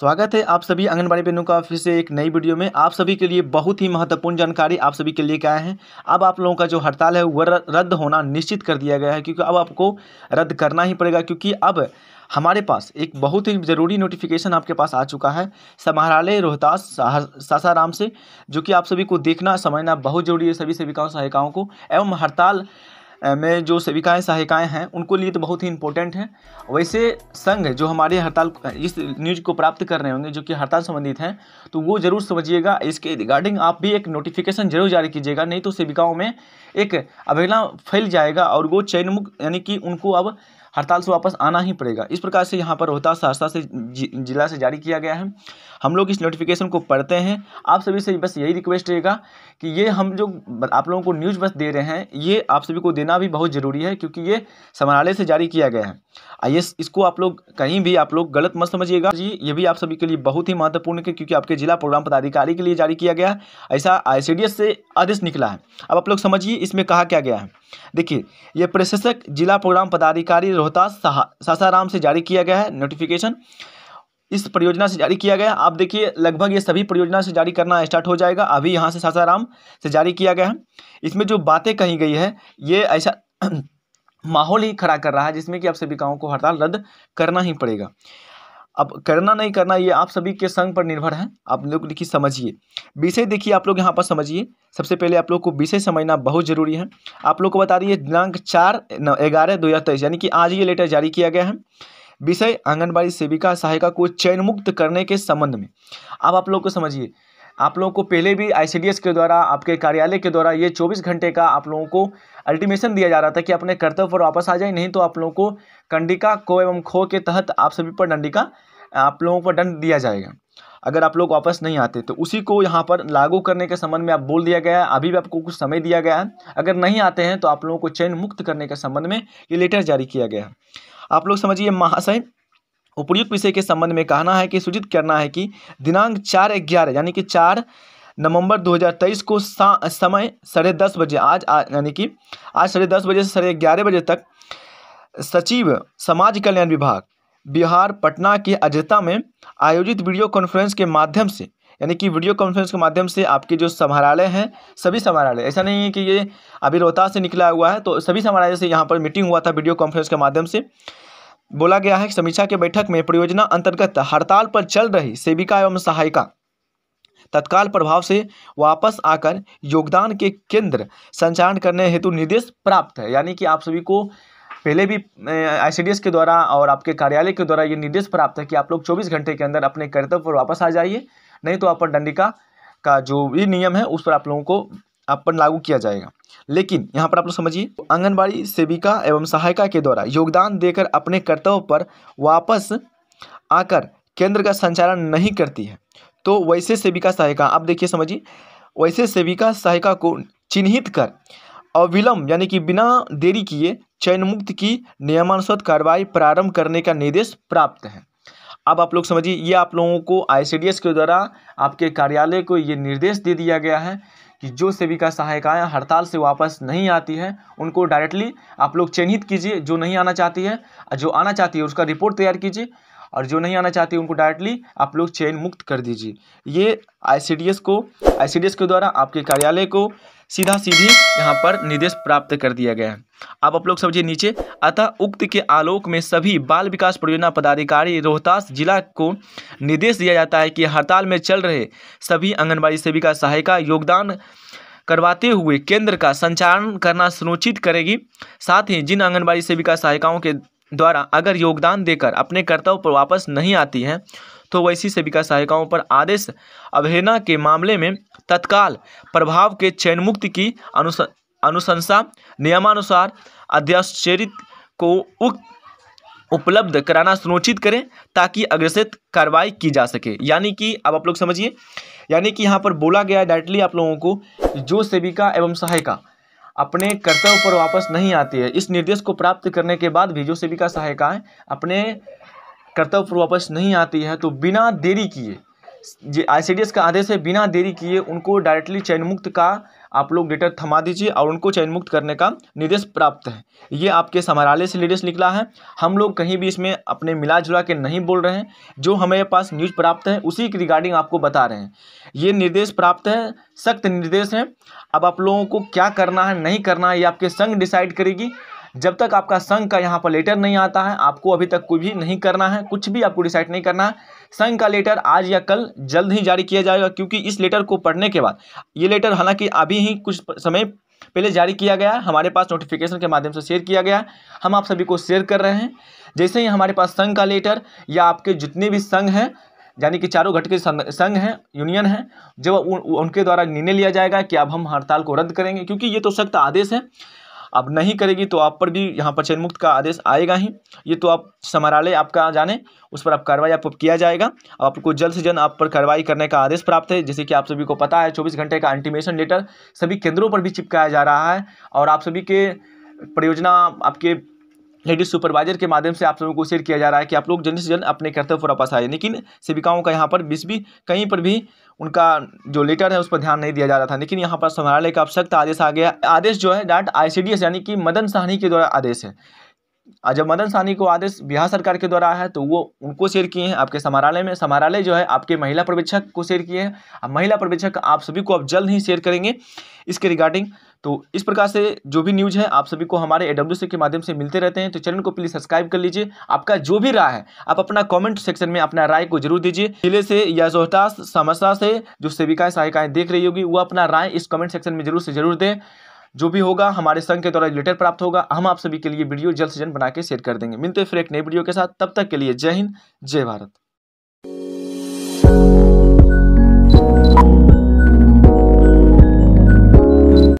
स्वागत है आप सभी आंगनबाड़ी बहनों का फिर से एक नई वीडियो में आप सभी के लिए बहुत ही महत्वपूर्ण जानकारी आप सभी के लिए क्या है अब आप लोगों का जो हड़ताल है वह रद्द होना निश्चित कर दिया गया है क्योंकि अब आपको रद्द करना ही पड़ेगा क्योंकि अब हमारे पास एक बहुत ही ज़रूरी नोटिफिकेशन आपके पास आ चुका है समाहरालय रोहतास सासाराम से जो कि आप सभी को देखना समझना बहुत जरूरी है सभी सेविकाओं सहायिकाओं को एवं हड़ताल में जो सेविकाएं सहायिकाएं हैं उनको लिए तो बहुत ही इंपॉर्टेंट है वैसे संघ जो हमारे हड़ताल इस न्यूज को प्राप्त कर रहे होंगे जो कि हड़ताल संबंधित हैं तो वो जरूर समझिएगा इसके रिगार्डिंग आप भी एक नोटिफिकेशन जरूर जारी कीजिएगा नहीं तो सेविकाओं में एक अवहेलना फैल जाएगा और वो चयनमुक्त यानी कि उनको अब हड़ताल से वापस आना ही पड़ेगा इस प्रकार से यहाँ पर रोहतास सहरसा से जिला से जारी किया गया है हम लोग इस नोटिफिकेशन को पढ़ते हैं आप सभी से बस यही रिक्वेस्ट रहेगा कि ये हम जो आप लोगों को न्यूज़ बस दे रहे हैं ये आप सभी को देना भी बहुत ज़रूरी है क्योंकि ये समानालय से जारी किया गया है आइए इसको आप लोग कहीं भी आप लोग गलत मत समझिएगा जी ये भी आप सभी के लिए बहुत ही महत्वपूर्ण है क्योंकि आपके जिला प्रोग्राम पदाधिकारी के लिए जारी किया गया ऐसा आई से आदेश निकला है अब आप लोग समझिए इसमें कहा क्या गया है देखिए ये प्रशासक जिला प्रोग्राम पदाधिकारी रोहतास सासाराम से जारी किया गया है नोटिफिकेशन इस परियोजना से जारी किया गया आप देखिए लगभग ये सभी परियोजना से जारी करना स्टार्ट हो जाएगा अभी यहाँ से सासाराम से जारी किया गया है इसमें जो बातें कही गई है ये ऐसा माहौल ही खड़ा कर रहा है जिसमें कि आप सभी गाँव को हड़ताल रद्द करना ही पड़ेगा अब करना नहीं करना ये आप सभी के संग पर निर्भर है आप लोग देखिए समझिए विषय देखिए आप लोग यहाँ पर समझिए सबसे पहले आप लोग को विषय समझना बहुत ज़रूरी है आप लोग को बता दिए दिनांक चार ग्यारह दो हज़ार तेईस यानी कि आज ये लेटर जारी किया गया है विषय आंगनबाड़ी सेविका सहायिका को चयन मुक्त करने के संबंध में अब आप लोग को समझिए आप लोगों को पहले भी आई के द्वारा आपके कार्यालय के द्वारा ये चौबीस घंटे का आप लोगों को अल्टीमेशन दिया जा रहा था कि अपने कर्तव्य पर वापस आ जाए नहीं तो आप लोगों को कंडिका को एवं खो के तहत आप सभी पर दंडिका आप लोगों को दंड दिया जाएगा अगर आप लोग वापस नहीं आते तो उसी को यहाँ पर लागू करने के संबंध में आप बोल दिया गया है अभी भी आपको कुछ समय दिया गया है अगर नहीं आते हैं तो आप लोगों को चयन मुक्त करने के संबंध में ये लेटर जारी किया गया है आप लोग समझिए महाशय उपयुक्त विषय के संबंध में कहना है कि सूचित करना है कि दिनांक चार ग्यारह यानी कि चार नवंबर 2023 को समय साढ़े दस बजे आज यानी कि आज साढ़े दस बजे से साढ़े ग्यारह बजे तक सचिव समाज कल्याण विभाग बिहार पटना की अध्यक्षता में आयोजित वीडियो कॉन्फ्रेंस के माध्यम से यानी कि वीडियो कॉन्फ्रेंस के माध्यम से आपके जो समारालय हैं सभी समारालय ऐसा नहीं है कि ये अभी रोहतास से निकला हुआ है तो सभी समारालय से यहाँ पर मीटिंग हुआ था वीडियो कॉन्फ्रेंस के माध्यम से बोला गया है समीक्षा के बैठक में परियोजना अंतर्गत हड़ताल पर चल रही सेविका एवं सहायिका तत्काल प्रभाव से वापस आकर योगदान के केंद्र संचालन करने हेतु निर्देश प्राप्त है यानी कि आप सभी को पहले भी आई के द्वारा और आपके कार्यालय के द्वारा ये निर्देश प्राप्त है कि आप लोग 24 घंटे के अंदर अपने कर्तव्य पर वापस आ जाइए नहीं तो आप पर दंडिका का जो भी नियम है उस पर आप लोगों को आप पर लागू किया जाएगा लेकिन यहाँ पर आप लोग समझिए आंगनबाड़ी सेविका एवं सहायिका के द्वारा योगदान देकर अपने कर्तव्य पर वापस आकर केंद्र का संचालन नहीं करती है तो वैसे सेविका सहायिका आप देखिए समझिए वैसे सेविका सहायिका को चिन्हित कर अविलंब यानी कि बिना देरी किए चयनमुक्त की नियमानुसार कार्रवाई प्रारंभ करने का निर्देश प्राप्त है अब आप लोग समझिए ये आप लोगों को आई के द्वारा आपके कार्यालय को ये निर्देश दे दिया गया है कि जो सेविका सहायिकाएँ हड़ताल से वापस नहीं आती है उनको डायरेक्टली आप लोग चिन्हित कीजिए जो नहीं आना चाहती है जो आना चाहती है उसका रिपोर्ट तैयार कीजिए और जो नहीं आना चाहते उनको डायरेक्टली आप लोग चयन मुक्त कर दीजिए ये आई को आई के द्वारा आपके कार्यालय को सीधा सीधी यहाँ पर निर्देश प्राप्त कर दिया गया है अब आप लोग समझिए नीचे अतः उक्त के आलोक में सभी बाल विकास परियोजना पदाधिकारी रोहतास जिला को निर्देश दिया जाता है कि हड़ताल में चल रहे सभी आंगनबाड़ी सेविका सहायिका योगदान करवाते हुए केंद्र का संचालन करना सुनिश्चित करेगी साथ ही जिन आंगनबाड़ी सेविका सहायिकाओं के द्वारा अगर योगदान देकर अपने कर्तव्य पर वापस नहीं आती हैं तो वैसी सेविका सहायिकाओं पर आदेश अवहेलना के मामले में तत्काल प्रभाव के चयनमुक्ति की अनुस अनुशंसा नियमानुसार अध्याश्चरित को उक्त उपलब्ध कराना सुनिश्चित करें ताकि अग्रसित कार्रवाई की जा सके यानी कि अब आप लोग समझिए यानी कि यहाँ पर बोला गया डायरेक्टली आप लोगों को जो सेविका एवं सहायिका अपने कर्तव्य पर वापस नहीं आती है इस निर्देश को प्राप्त करने के बाद भी जो सेविका सहायिकाएँ अपने कर्तव्य पर वापस नहीं आती है तो बिना देरी किए आईसीडीएस का आदेश है बिना देरी किए उनको डायरेक्टली चयनमुक्त का आप लोग डेटर थमा दीजिए और उनको चयनमुक्त करने का निर्देश प्राप्त है ये आपके समारालय से निर्देश निकला है हम लोग कहीं भी इसमें अपने मिला जुला के नहीं बोल रहे हैं जो हमारे पास न्यूज़ प्राप्त है उसी के रिगार्डिंग आपको बता रहे हैं ये निर्देश प्राप्त है सख्त निर्देश है अब आप लोगों को क्या करना है नहीं करना है ये आपके संग डिसाइड करेगी जब तक आपका संघ का यहाँ पर लेटर नहीं आता है आपको अभी तक कुछ भी नहीं करना है कुछ भी आपको डिसाइड नहीं करना है संघ का लेटर आज या कल जल्द ही जारी किया जाएगा क्योंकि इस लेटर को पढ़ने के बाद ये लेटर हालांकि अभी ही कुछ समय पहले जारी किया गया हमारे पास नोटिफिकेशन के माध्यम से शेयर किया गया हम आप सभी को शेयर कर रहे हैं जैसे ही हमारे पास संघ का लेटर या आपके जितने भी संघ हैं यानी कि चारों घट के संघ हैं यूनियन हैं जब उनके द्वारा निर्णय लिया जाएगा कि अब हम हड़ताल को रद्द करेंगे क्योंकि ये तो सख्त आदेश है अब नहीं करेगी तो आप पर भी यहाँ पर चयन मुक्त का आदेश आएगा ही ये तो आप समारालय आपका जाने उस पर आप कार्रवाई आपको किया जाएगा आपको जल्द से जल्द आप पर कार्रवाई करने का आदेश प्राप्त है जैसे कि आप सभी को पता है चौबीस घंटे का एंटीमेशन लेटर सभी केंद्रों पर भी चिपकाया जा रहा है और आप सभी के परियोजना आपके लेडीज सुपरवाइजर के माध्यम से आप लोगों को शेयर किया जा रहा है कि आप लोग जल्द से जल्द अपने कर्तव्य पर वापस आए लेकिन सेविकाओं का यहाँ पर बीस भी कहीं पर भी उनका जो लेटर है उस पर ध्यान नहीं दिया जा रहा था लेकिन यहाँ पर संग्रहालय का अब सख्त आदेश आ गया आदेश जो है डाट आई यानी कि मदन साहनी के द्वारा आदेश है जब मदन सानी को आदेश बिहार सरकार के द्वारा आया है तो वो उनको शेयर किए हैं आपके समारालय में समारालय जो है आपके महिला पर्यवेक्षक को शेयर किए हैं अब महिला पर्यवेक्षक आप सभी को अब जल्द ही शेयर करेंगे इसके रिगार्डिंग तो इस प्रकार से जो भी न्यूज है आप सभी को हमारे ए के माध्यम से मिलते रहते हैं तो चैनल को प्लीज सब्सक्राइब कर लीजिए आपका जो भी राय है आप अपना कमेंट सेक्शन में अपना राय को जरूर दीजिए जिले से या जोहता समस्या से जो सेविकाएं सहायिकाएं देख रही होगी वो अपना राय इस कमेंट सेक्शन में जरूर से जरूर दें जो भी होगा हमारे संघ के द्वारा लेटर प्राप्त होगा हम आप सभी के लिए वीडियो जल्द से जल्द बना के शेयर कर देंगे मिलते फिर एक नई वीडियो के साथ तब तक के लिए जय हिंद जय भारत